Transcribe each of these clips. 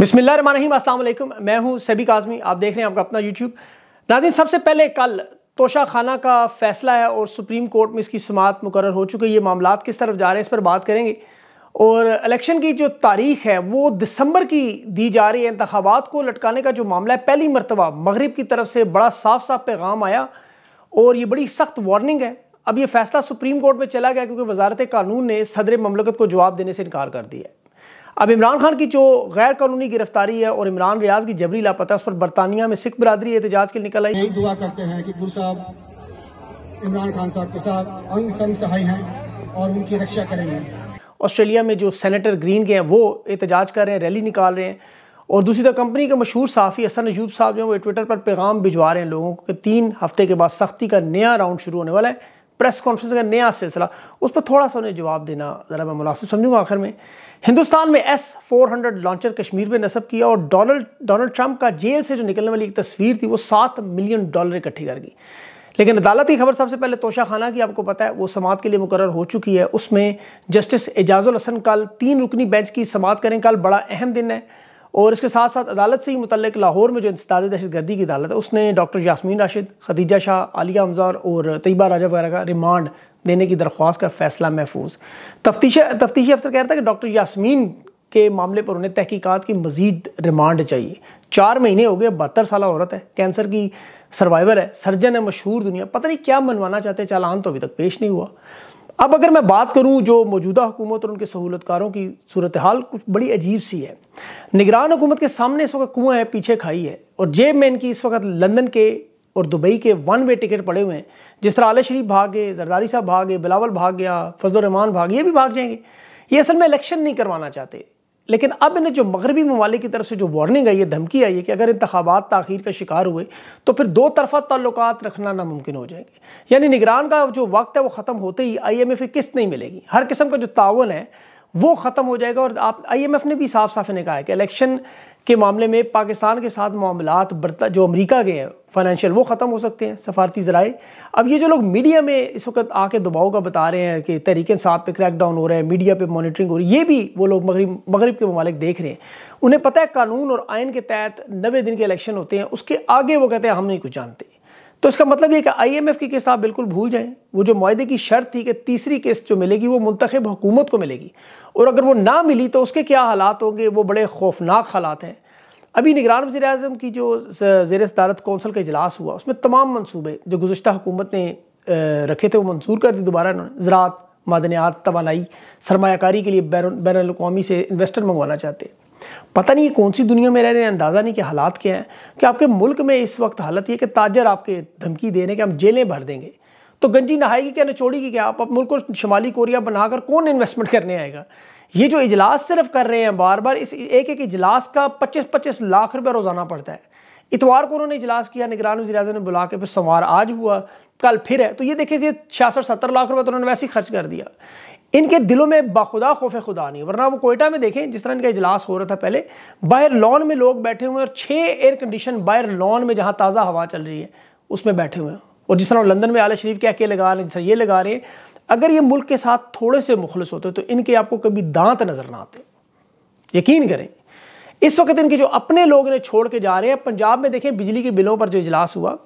रही असलम मैं हूं सभी काजमी आप देख रहे हैं आपका अपना यूट्यूब नाजिन सबसे पहले कल तोशा खाना का फैसला है और सुप्रीम कोर्ट में इसकी समात मुकर हो चुकी है ये मामला किस तरफ जा रहे हैं इस पर बात करेंगे और इलेक्शन की जो तारीख है वो दिसंबर की दी जा रही है इंतबात को लटकाने का जो मामला है पहली मरतबा मगरब की तरफ से बड़ा साफ साफ पैगाम आया और ये बड़ी सख्त वार्निंग है अब ये फैसला सुप्रीम कोर्ट में चला गया क्योंकि वजारत कानून ने सदर ममलकत को जवाब देने से इनकार कर दिया अब इमरान खान की जो गैर कानूनी गिरफ्तारी है और इमरान रियाज की जबरी लापता है उस पर बरतानिया में सिख बरदरी एहतजाज के निकल आई दुआ करते हैं कि गुरु साहब इमरान खान साहब के साथ अंग संग सहाय हैं और उनकी रक्षा करेंगे ऑस्ट्रेलिया में जो सेनेटर ग्रीन के हैं वो एहतजाज कर रहे हैं रैली निकाल रहे हैं और दूसरी तरफ कंपनी के मशहूर साफ़ी असन अयूब साहब जो है वो ट्विटर पर पैगाम भिजवा रहे हैं लोगों को कि तीन हफ्ते के बाद सख्ती का नया राउंड शुरू होने वाला है प्रेस कॉन्फ्रेंस का नया सिलसिला उस पर थोड़ा सा उन्हें जवाब देना ज़रा मैं मुनासिब समझूंगा आखिर में हिंदुस्तान में एस 400 लॉन्चर कश्मीर में नस्ब किया और डोनल्ड डोनाल्ड ट्रंप का जेल से जो निकलने वाली एक तस्वीर थी वो सात मिलियन डॉलर इकट्ठी कर गई लेकिन अदालत की खबर सबसे पहले तोशा खाना की आपको पता है वो समात के लिए मुकर हो चुकी है उसमें जस्टिस एजाजुल हसन कल तीन रुकनी बेंच की समात करें कल बड़ा अहम दिन है और इसके साथ साथ अदालत से ही मुतल लाहौर में जो इंसदाद दहशतगर्दी की अदालत है उसने डॉक्टर यासमीन राशिद खदीजा शाह आलिया अमजार और तयबा राजा वगैरह का रिमांड देने की दरख्वास्त का फैसला महफूज तफ्तीश तफ्तीशी अफसर कह रहा था कि डॉक्टर यासमीन के मामले पर उन्हें तहकीकत की मजीद रिमांड चाहिए चार महीने हो गए बहत्तर साल औरत है कैंसर की सर्वाइवर है सर्जन है मशहूर दुनिया पता नहीं क्या मनवाना चाहते चालान तो अभी तक पेश नहीं हुआ अब अगर मैं बात करूं जो मौजूदा हुकूमत और उनके सहूलतकारों की सूरत हाल कुछ बड़ी अजीब सी है निगरान हुकूमत के सामने इस वक्त कुआं है पीछे खाई है और जेब में इनकी इस वक्त लंदन के और दुबई के वन वे टिकट पड़े हुए हैं जिस तरह आले शरीफ भाग गए जरदारी साहब भाग गए बिलावल भाग गया फजल रहमान भाग ये भी भाग जाएंगे ये असल में इलेक्शन नहीं करवाना चाहते लेकिन अब इन्हें जो मगरबी ममालिक की तरफ से जो वार्निंग आई है धमकी आई है कि अगर इंतबात तखिर का शिकार हुए तो फिर दो तरफा ताल्लुक रखना नामुमकिन हो जाएंगे यानी निगरान का जो वक्त है वो ख़त्म होते ही आई एम एफ की किस्त नहीं मिलेगी हर किस्म का जो ताउन है वो ख़त्म हो जाएगा और आप आईएमएफ ने भी साफ साफ ने कहा है कि इलेक्शन के मामले में पाकिस्तान के साथ मामला बरता जो अमेरिका के हैं फाइनेंशियल वो ख़त्म हो सकते हैं सफारती ज़राए अब ये जो लोग मीडिया में इस वक्त आके दबाव का बता रहे हैं कि तहरीक साहब पे क्रैक डाउन हो रहा है मीडिया पे मॉनिटरिंग हो रही है ये भी वो लोग मगरब मगरब के ममालिक देख रहे हैं उन्हें पता है कानून और आयन के तहत नबे दिन के इलेक्शन होते हैं उसके आगे वो कहते हैं हम नहीं कुछ जानते तो इसका मतलब ये कि आईएमएफ की किस्त आप बिल्कुल भूल जाएं वो जो माहे की शर्त थी कि तीसरी किस्त जो मिलेगी वो मुंतखब हुकूमत को मिलेगी और अगर वो ना मिली तो उसके क्या हालात होंगे वो बड़े खौफनाक हालात हैं अभी निगरान वजी अजम की जो जेर सदारत कौंसल का इजलास हुआ उसमें तमाम मनसूबे जो गुज्त हुकूमत ने रखे थे वो मंजूर कर दी दोबारा उन्होंने ज़रात मादनियात तोानाई सरमाकारी के लिए बैन अवी से इन्वेस्टर मंगवाना चाहते हैं पता नहीं ये कौन सी दुनिया में रह रहे हैं अंदाज़ा नहीं कि हालात क्या हैं कि आपके मुल्क में इस वक्त हालत ये कि ताजर आपके धमकी दे रहे हैं कि हम जेलें भर देंगे तो गंजी नहाएगी क्या नचोड़ेगी क्या आप मुल्क को शुमाली कोरिया बनाकर कौन इन्वेस्टमेंट करने आएगा ये जो इजलास सिर्फ कर रहे हैं बार बार इस एक एक इजलास का पच्चीस पच्चीस लाख रुपये रोज़ाना पड़ता है इतवार को उन्होंने इजलास किया निगरान वजी अजम ने बुला के फिर सोमवार आज हुआ कल फिर है तो ये देखिए ये छियासठ सत्तर लाख रुपये तो उन्होंने वैसे ही खर्च कर दिया इनके दिलों में बाखुदा खौफ खुदा नहीं वरना वो कोयटा में देखें जिस तरह इनका इजलास हो रहा था पहले बाहर लॉन में लोग बैठे हुए हैं और छः एयर कंडीशन बाहर लॉन में जहाँ ताज़ा हवा चल रही है उसमें बैठे हुए हैं और जिस तरह लंदन में आला शरीफ क्या क्या लगा रहे हैं सर ये लगा रहे हैं अगर ये मुल्क के साथ थोड़े से मुखलस होते तो इनके आपको कभी दांत नज़र ना आते यकीन करें इस वक्त इनके जो अपने लोग इन्हें छोड़ के जा रहे हैं पंजाब में देखें बिजली के बिलों पर जो इजलास हुआ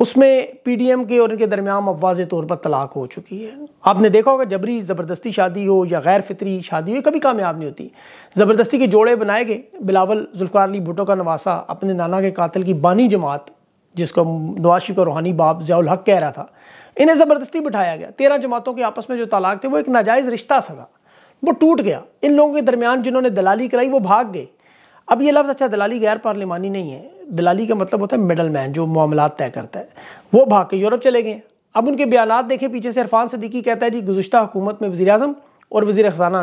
उसमें पीडीएम के और इनके दरमियान अब वाज तौर पर तलाक हो चुकी है आपने देखा होगा जबरी ज़बरदस्ती शादी हो या गैर फितरी शादी हो कभी कामयाब नहीं होती ज़बरदस्ती के जोड़े बनाए गए बिलावल जुल्फ़ार अली भुटो का नवासा अपने नाना के कातिल की बानी जमात जिसको नवाज का रूहानी बाप जयाल हक कह रहा था इन्हें ज़बरदस्ती बिठाया गया तेरह जमातों के आपस में जो तलाक थे वो एक नाजायज़ रिश्ता सा था वो टूट गया इन लोगों के दरमियान जिन्होंने दलाली कराई वो भाग गए अब ये लफ्ज़ अच्छा दलाली गैर पार्लिमानी नहीं है दलाली का मतलब होता है मिडल मैन जो मामला तय करता है वो भाग के यूरोप चले गए अब उनके बयान देखें पीछे से इरफान सदीकी कहता है जी गुजशत हुकूमत में वजी अजम और वजी खजाना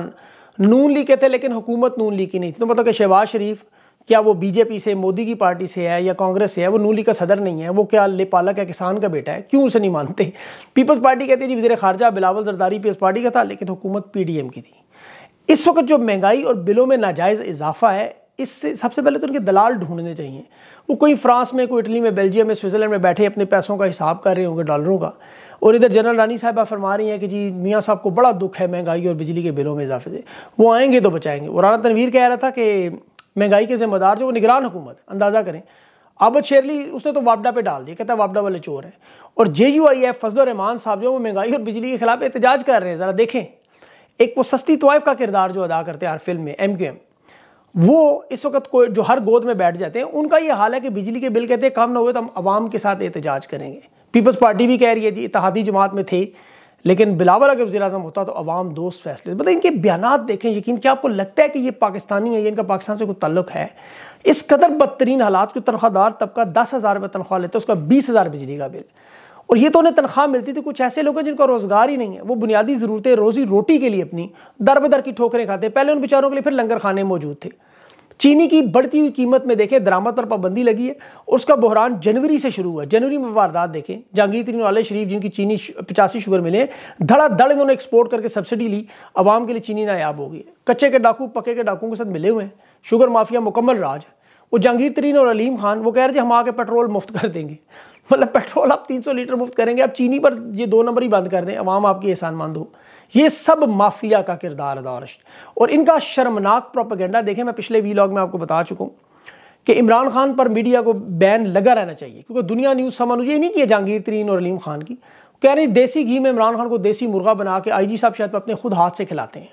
नून लीग के थे लेकिन हुकूमत नून लीग की नहीं थी तो मतलब कि शहबाज शरीफ क्या वो बीजेपी से मोदी की पार्टी से है या कांग्रेस से है वो नूली लीग का सदर नहीं है वो क्या लेपालक है किसान का बेटा है क्यों उसे नहीं मानते पीपल्स पार्टी कहती थी जी खारजा बिलावल जरदारी पीपल्स पार्टी का था लेकिन हुकूमत पी डी एम की थी इस वक्त जो महंगाई और बिलों में नाजायज़ इजाफा है इससे सबसे पहले तो उनके दलाल ढूंढने चाहिए वो कोई फ्रांस में कोई इटली में बेल्जियम में स्विट्ज़रलैंड में बैठे अपने पैसों का हिसाब कर रहे होंगे डॉलरों का और इधर जनरल रानी साहबा फरमा रही हैं कि जी मियाँ साहब को बड़ा दुख है महंगाई और बिजली के बिलों में इजाफे से वो आएंगे तो बचाएंगे और राना तनवीर कह रहा था कि महंगाई के जिम्मेदार जो वो निगरान हुकूमत अंदाज़ा करें आबद शेरली उसने तो वापडा पे डाल दिया कहता है वापडा वाले चोर हैं और J U I F Fazl Rehman साहब जो वो महंगाई और बिजली के खिलाफ एहतजाज कर रहे हैं ज़रा देखें एक वो सस्ती तोयफ का किरदार जो अदा करते हैं हर फिल्म में एम क्यू एम वो इस वक्त कोई जो हर गोद में बैठ जाते हैं उनका ये हाल है कि बिजली के बिल कहते हैं कम ना हुए तो हम आवाम के साथ एहतजाज करेंगे पीपल्स पार्टी भी कह रही है जी इतिहादी जमात में थे लेकिन बिलावर अगर वजी अजम होता तो अवाम दोस्त फैसले मतलब इनके बयान देखें यकीन क्या आपको लगता है कि ये पाकिस्तानी है ये इनका पाकिस्तान से कोई तल्लक है इस कदर बदतरीन हालात को तनख्वाहदार तबका दस हज़ार रुपये तनख्वाह लेते हैं उसका बीस हज़ार बिजली का बिल और ये तो उन्हें तनख्वाह मिलती थी कुछ ऐसे लोग हैं जिनका रोज़गार ही नहीं है वो बुनियादी ज़रूरतें रोज़ी रोटी के लिए अपनी दर बदर की ठोकरें खाते पहले उन बेचारों के लिए फिर लंगर खाने मौजूद थे चीनी की बढ़ती हुई कीमत में देखें दरामद पर पाबंदी लगी है उसका बहरान जनवरी से शुरू हुआ जनवरी में वारदात देखें जहांगीर तरीन वाले शरीफ जिनकी चीनी पचासी शुगर मिले धड़ाधड़ इन्होंने एक्सपोर्ट करके सब्सिडी ली आवाम के लिए चीनी नायाब हो गई कच्चे के डाकू पके के डाकुओं के साथ मिले हुए हैं शुगर माफिया मुकम्मल राज वो जहांगीर तरीन और अलीम खान वो कह रहे थे हम आके पेट्रोल मुफ्त कर देंगे मतलब पेट्रोल आप 300 लीटर मुफ्त करेंगे आप चीनी पर ये दो नंबर ही बंद कर दें आवाम आपकी एहसान मंद हो ये सब माफिया का किरदार दारश और इनका शर्मनाक प्रोपागेंडा देखें मैं पिछले वीलॉग में आपको बता चुका हूँ कि इमरान खान पर मीडिया को बैन लगा रहना चाहिए क्योंकि दुनिया न्यूज़ समान ये नहीं किया जहांगीर तरीन और अलीम खान की कह रही देसी घी में इमरान खान को देसी मुर्गा बना के जी साहब शायद अपने खुद हाथ से खिलाते हैं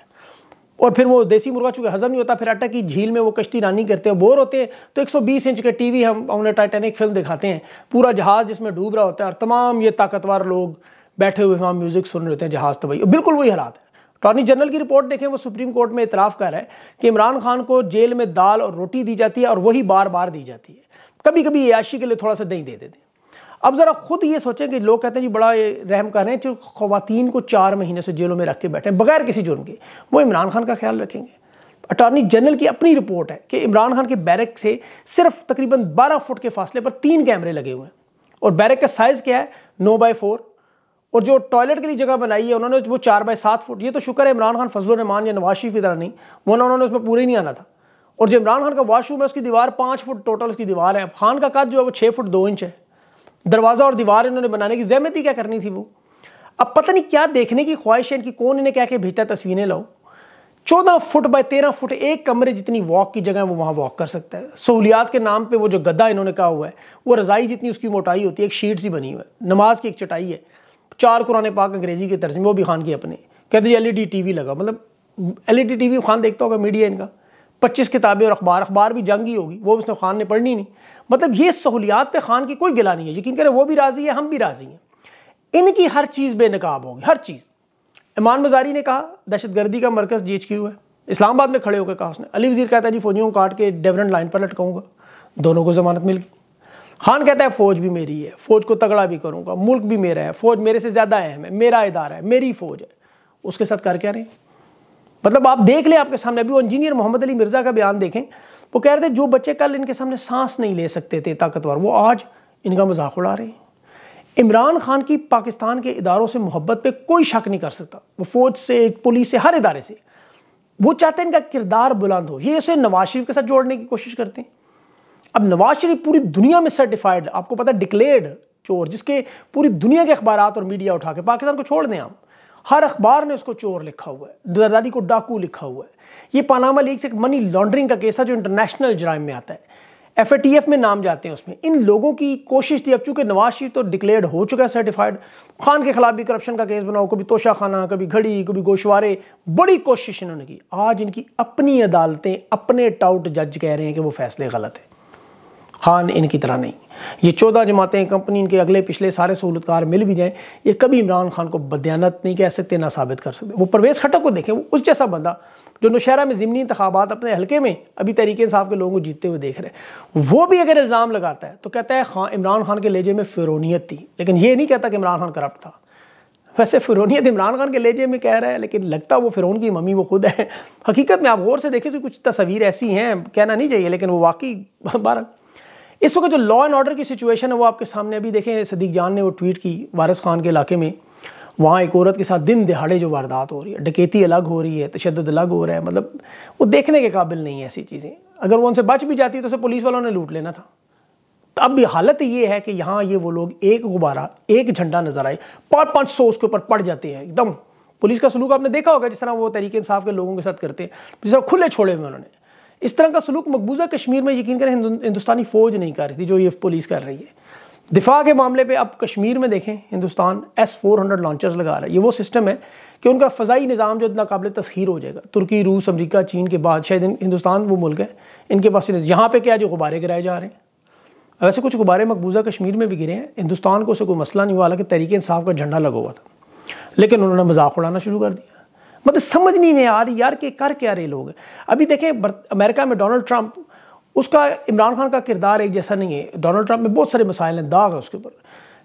और फिर वो देसी मुर्गा चूंकि हजम नहीं होता फिर अटक की झील में वो कश्ती रानी करते हैं बोर होते हैं तो 120 इंच के टीवी हम उन्हें टाइटैनिक फिल्म दिखाते हैं पूरा जहाज़ जिसमें डूब रहा होता है और तमाम ये ताकतवर लोग बैठे हुए वहाँ म्यूज़िक सुन रहे होते हैं जहाज़ भाई तो बिल्कुल वही हालात है अटॉर्नी जनरल की रिपोर्ट देखें वो सुप्रीम कोर्ट में इतराफ़ कर रहा है कि इमरान खान को जेल में दाल और रोटी दी जाती है और वही बार बार दी जाती है कभी कभी याशी के लिए थोड़ा सा दही दे देते हैं अब ज़रा खुद ये सोचें कि लोग कहते हैं जी बड़ा ये रहम कर रहे हैं जो खुवान को चार महीने से जेलों में रख के बैठे हैं बगैर किसी जुर्म के वो इमरान खान का ख्याल रखेंगे अटॉर्नी जनरल की अपनी रिपोर्ट है कि इमरान खान के बैरक से सिर्फ तकरीबन 12 फुट के फासले पर तीन कैमरे लगे हुए हैं और बैरक का साइज़ क्या है नौ बाई फोर और जो टॉयलेट के लिए जगह बनाई है उन्होंने वो चार बाई सात फुट ये तो शुक्र है इमरान खान फजल रमान या नवाज शरीफ की तरह नहीं वो ना उन्होंने उसमें पूरे नहीं आना था और जो इमरान खान का वाशरूम है उसकी दीवार पाँच फुट टोटल उसकी दीवार है खान का कद जो है वो छः फुट दो इंच है दरवाज़ा और दीवार इन्होंने बनाने की जहमत ही क्या करनी थी वो अब पता नहीं क्या देखने की ख्वाहिश है इनकी कौन इन्हें कह के भेजता तस्वीरें लाओ चौदह फुट बाय तेरह फुट एक कमरे जितनी वॉक की जगह है वो वहाँ वॉक कर सकता है सहूलियात के नाम पे वो जो गद्दा इन्होंने कहा हुआ है वो रज़ाई जितनी उसकी मोटाई होती है एक शीट सी बनी हुई है नमाज की एक चटाई है चार कुरान पाक अंग्रेजी के तर्ज में वो भी खान के अपने कहते हैं एल ई लगा मतलब एल ई e खान देखता होगा मीडिया इनका पच्चीस किताबें और अखबार अखबार भी जंग ही होगी वो उसने खान ने पढ़नी नहीं मतलब ये सहूलियात पे खान की कोई गिला नहीं है यकीन करें वो भी राज़ी है हम भी राज़ी हैं इनकी हर चीज़ बेनकाब होगी हर चीज़ ईमान मजारी ने कहा दहशत गर्दी का मरकज़ जी एच क्यू है इस्लामाबाद में खड़े होकर कहा उसने अली वजीर कहता है जी फौजियों को काट के डेवरेंट लाइन पर लटकाऊंगा दोनों को जमानत मिल गई खान कहता है फौज भी मेरी है फौज को तगड़ा भी करूँगा मुल्क भी मेरा है फौज मेरे से ज़्यादा अहम है मेरा इदारा है मेरी फौज है उसके साथ कर क्या रहे हैं मतलब आप देख लें आपके सामने अभी वो इंजीनियर मोहम्मद अली मिर्ज़ा का बयान देखें वो कह रहे थे जो बच्चे कल इनके सामने सांस नहीं ले सकते थे ताकतवर वो आज इनका मजाक उड़ा रहे हैं इमरान खान की पाकिस्तान के इदारों से मोहब्बत पे कोई शक नहीं कर सकता वो फौज से पुलिस से हर इदारे से वो चाहते हैं इनका किरदार बुलंद हो ये इसे नवाज शरीफ के साथ जोड़ने की कोशिश करते हैं अब नवाज शरीफ पूरी दुनिया में सर्टिफाइड आपको पता डिक्लेयर्ड चोर जिसके पूरी दुनिया के अखबार और मीडिया उठा के पाकिस्तान को छोड़ दें आप हर अखबार ने उसको चोर लिखा हुआ है जरदारी को डाकू लिखा हुआ है ये पानामा लीग से एक मनी लॉन्ड्रिंग का केस था जो इंटरनेशनल जराइम में आता है एफ में नाम जाते हैं उसमें इन लोगों की कोशिश थी अब चूंकि नवाज शरीफ तो डिक्लेयर हो चुका है सर्टिफाइड खान के खिलाफ भी करप्शन का केस बनाओ कभी तोशा खाना कभी घड़ी कभी गोशवारे बड़ी कोशिश इन्होंने की आज इनकी अपनी अदालतें अपने टाउट जज कह रहे हैं कि वो फैसले गलत हैं खान इनकी तरह नहीं ये चौदह जमातें कंपनी इनके अगले पिछले सारे सहूलतकार मिल भी जाएं ये कभी इमरान खान को बदयानत नहीं कह सकते ना साबित कर सकते वो परवेज़ खटक को देखें वो उस जैसा बंदा जो नौशहरा में ज़िमनी इंतबात अपने हल्के में अभी तरीके साहब के लोगों को जीतते हुए देख रहे हैं वो भी अगर इल्ज़ाम लगाता है तो कहता है खान हाँ, इमरान खान के लेजे में फिरोनीत थी लेकिन ये नहीं कहता कि इमरान खान करप्ट था वैसे फिरोनीत इमरान खान के लेजे में कह रहा है लेकिन लगता वो फिरोन की मम्मी वो खुद है हकीकत में आप गौर से देखें तो कुछ तस्वीर ऐसी हैं कहना नहीं चाहिए लेकिन वो वाकई बारह इस वक्त जो लॉ एंड ऑर्डर की सिचुएशन है वो आपके सामने अभी देखें सदीक जान ने वो ट्वीट की वारस खान के इलाके में वहाँ एक औरत के साथ दिन दिहाड़े जो वारदात हो रही है डकेती अलग हो रही है तशद अलग हो रहा है मतलब वो देखने के काबिल नहीं है ऐसी चीज़ें अगर वो उनसे बच भी जाती है तो उसे पुलिस वालों ने लूट लेना था तो अब हालत ये है कि यहाँ ये वो लोग एक गुब्बारा एक झंडा नजर आए पाँच पाँच सौ उसके ऊपर पड़ जाते हैं एकदम पुलिस का सलूक आपने देखा होगा जिस तरह वो तरीके इंसाफ के लोगों के साथ करते हैं जिस तरह खुले छोड़े हुए उन्होंने इस तरह का सलूक मकबूजा कश्मीर में यकीन करें हिंदुस्तानी फ़ौज नहीं कर रही थी जो ये पुलिस कर रही है दिफा के मामले पे अब कश्मीर में देखें Hindustan S four hundred launchers लगा रहा है ये वो सिस्टम है कि उनका फ़जाई निज़ाम जो काबिल तस्खीर हो जाएगा तुर्की रूस अमरीका चीन के बाद शायद हिंदुस्तान वो मुल्क है इनके पास यहाँ पर क्या जो गुब्बारे गिराए जा रहे हैं वैसे कुछ गुब्बारे मकबूजा कश्मीर में भी गिरे हैं हिंदुस्तान को उसे कोई मसला नहीं हुआ हालांकि तरीके इंसाफ का झंडा लगा हुआ था लेकिन उन्होंने मजाक उड़ाना शुरू कर दिया मतलब समझ नहीं नहीं आ रही यार के कर क्या रहे लोग अभी देखें अमेरिका में डोनाल्ड ट्रंप उसका इमरान खान का किरदार एक जैसा नहीं है डोनाल्ड ट्रंप में बहुत सारे मसाइल हैं दाग है उसके ऊपर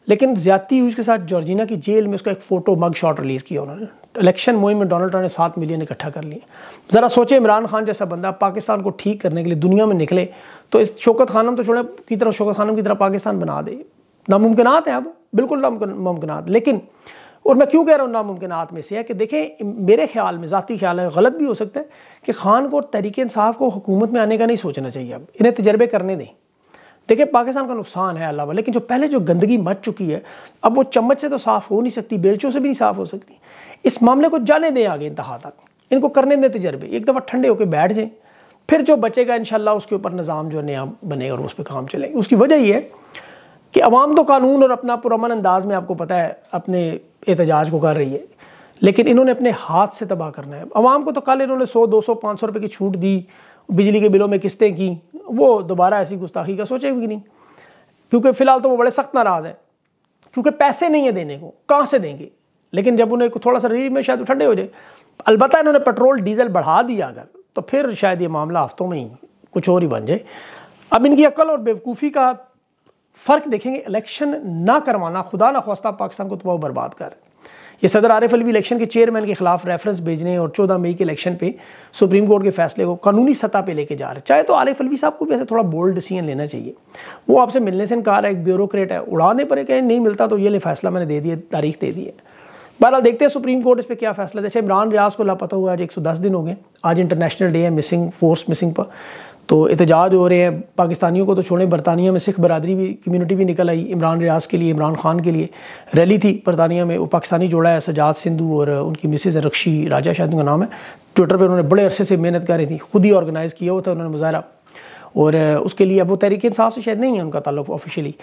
लेकिन ज्यादा उसके साथ जॉर्जिना की जेल में उसका एक फ़ोटो मग शॉट रिलीज़ किया उन्होंने इलेक्शन मुहिम में डोनाल्ड ट्रंप ने सात मिलियन इकट्ठा कर लिए ज़रा सोचे इमरान खान जैसा बंदा पाकिस्तान को ठीक करने के लिए दुनिया में निकले तो इस शौकत खानम तो छोड़े की तरह शौकत खानम की तरह पाकिस्तान बना दे नामुमकिन है अब बिल्कुल नामुमकिन लेकिन और मैं क्यों कह रहा हूँ नामुमकिन में से है कि देखें मेरे ख्याल में ज़ाती ख्याल है गलत भी हो सकता है कि खान को और तहरीक इंसाफ को हुकूमत में आने का नहीं सोचना चाहिए अब इन्हें तजर्बे करने दें देखिए पाकिस्तान का नुकसान है अल्लाह लेकिन जो पहले जो गंदगी मच चुकी है अब वो चम्मच से तो साफ़ हो नहीं सकती बेलचों से भी नहीं साफ़ हो सकती इस मामले को जाने दें आगे इंतहा तक इनको करने दें तजर्बे एक दफ़ा ठंडे होकर बैठ जाएँ फिर जो बचेगा इन उसके ऊपर निज़ाम जो नया बनेगा और उस पर काम चलेंगे उसकी वजह यह है कि अवाम तो कानून और अपना पुरमन अंदाज में आपको पता है अपने एहतजाज को कर रही है लेकिन इन्होंने अपने हाथ से तबाह करना है अवाम को तो कल इन्होंने सौ दो सौ पाँच सौ रुपये की छूट दी बिजली के बिलों में किस्तें की वो दोबारा ऐसी गुस्ताखी का सोचे भी नहीं क्योंकि फ़िलहाल तो वो बड़े सख्त नाराज़ हैं क्योंकि पैसे नहीं है देने को कहाँ से देंगे लेकिन जब उन्हें थोड़ा सा रिलीफ में शायद ठंडे हो जाए अलबत् इन्होंने पेट्रोल डीजल बढ़ा दिया अगर तो फिर शायद ये मामला हफ्तों में ही कुछ और ही बन जाए अब इनकी अकल और बेवकूफ़ी का फ़र्क देखेंगे इलेक्शन ना करवाना खुदा ना खास्ता पाकिस्तान को तबाह तो बर्बाद कर ये सदर आरिफ अलवी इलेक्शन के चेयरमैन के खिलाफ रेफरेंस भेजने और चौदह मई के इलेक्शन पे सुप्रीम कोर्ट के फैसले को कानूनी सतह पे लेके जा रहे चाहे तो आरिफ अलवी साहब को भी ऐसे थोड़ा बोल्ड डिसीजन लेना चाहिए वो आपसे मिलने से इनकार है एक ब्यूरोक्रेट है उड़ाने पर कहें नहीं मिलता तो ये ले फैसला मैंने दे दिया तारीख दे दी है बहरहाल देखते हैं सुप्रीम कोर्ट इस पर क्या फैसला जैसे इमरान रियाज को लापता हुआ आज एक दिन हो गए आज इंटरनेशनल डे है मिसिंग फोर्स मिसिंग पर तो एहतजाज हो रहे हैं पाकिस्तानियों को तो छोड़ें बरतानिया में सिख बरदरी भी कम्यूनिटी भी निकल आई इमरान रियाज के लिए इमरान खान के लिए रैली थी बरतानिया में वो पाकिस्तानी जोड़ा है सजाद सिंधु और उनकी मिसेज रक्षी राजा शायद उनका नाम है ट्विटर पर उन्होंने बड़े अरसे से मेहनत कर रही थी खुद ही ऑर्गेनाइज़ किया हुआ था उन्होंने मुजाहरा और उसके लिए अब वो तहरीक इंसाफ से शायद नहीं है उनका ताल्लुक ऑफिशियली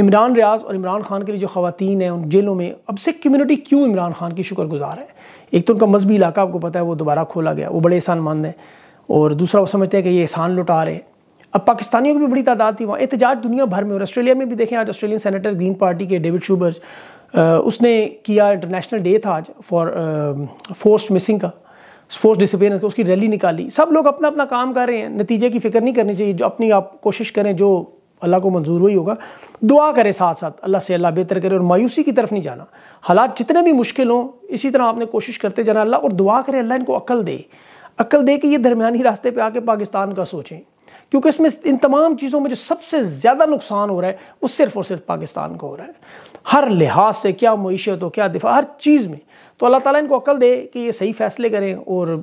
इमरान रियाज और इमरान खान के लिए जो खातन हैं उन जेलों में अब सिख कम्यूनिटी क्यों इमरान खान की शुक्रगुजार है एक तो उनका मजहबी इलाका आपको पता है वो दोबारा खोला गया वो बड़े एहसान मानद हैं और दूसरा वो समझते हैं कि ये एहसान लुटा रहे हैं अब पाकिस्तानियों की भी बड़ी तादाद थी वहाँ एहतजाज दुनिया भर में और ऑस्ट्रेलिया में भी देखें आज ऑस्ट्रेलियन सेनेटर ग्रीन पार्टी के डेविड शूबर उसने किया इंटरनेशनल डे था आज फॉर फोर्स मिसिंग का फोर्स डिसिप्लिन उसकी रैली निकाली सब लोग अपना अपना काम कर रहे हैं नतीजे की फिक्र नहीं करनी चाहिए जो अपनी आप कोशिश करें जो अल्लाह को मंजूर हुई होगा दुआ करें साथ साथ अल्लाह से अल्लाह बेहतर करे और मायूसी की तरफ नहीं जाना हालात जितने भी मुश्किल हों इसी तरह आपने कोशिश करते जाना अल्लाह और दुआ करें अल्लाह इनको अकल दे अक्ल दे के ये दरमियानी रास्ते पे आके पाकिस्तान का सोचें क्योंकि इसमें इन तमाम चीज़ों में जो सबसे ज़्यादा नुकसान हो रहा है वो सिर्फ और सिर्फ पाकिस्तान को हो रहा है हर लिहाज से क्या मीशत हो क्या दिफा हर चीज़ में तो अल्लाह ताला इनको अक्ल दे कि ये सही फैसले करें और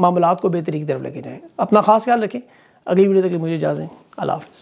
मामला को बेहतरी की तरफ लेके जाएँ अपना खास ख्याल रखें अगली वीडियो तक मुझे इजाज़ें अल्लाह हाफ़